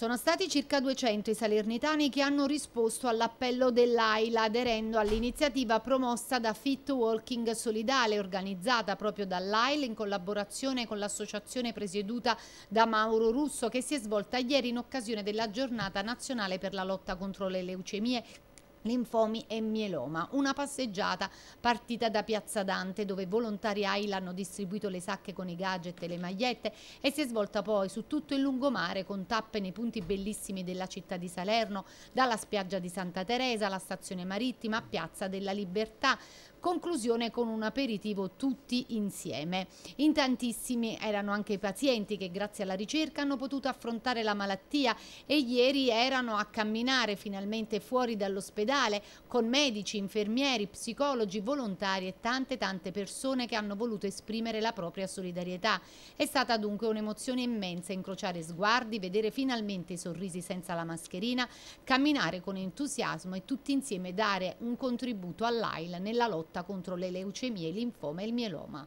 Sono stati circa 200 i salernitani che hanno risposto all'appello dell'AILA aderendo all'iniziativa promossa da Fit Walking Solidale organizzata proprio dall'AILA in collaborazione con l'associazione presieduta da Mauro Russo che si è svolta ieri in occasione della giornata nazionale per la lotta contro le leucemie linfomi e mieloma. Una passeggiata partita da Piazza Dante dove volontari AIL hanno distribuito le sacche con i gadget e le magliette e si è svolta poi su tutto il lungomare con tappe nei punti bellissimi della città di Salerno, dalla spiaggia di Santa Teresa alla stazione marittima a Piazza della Libertà conclusione con un aperitivo tutti insieme. In tantissimi erano anche i pazienti che grazie alla ricerca hanno potuto affrontare la malattia e ieri erano a camminare finalmente fuori dall'ospedale con medici, infermieri, psicologi, volontari e tante tante persone che hanno voluto esprimere la propria solidarietà. È stata dunque un'emozione immensa incrociare sguardi, vedere finalmente i sorrisi senza la mascherina, camminare con entusiasmo e tutti insieme dare un contributo all'AIL nella lotta lotta contro le leucemie, il linfoma e il mieloma.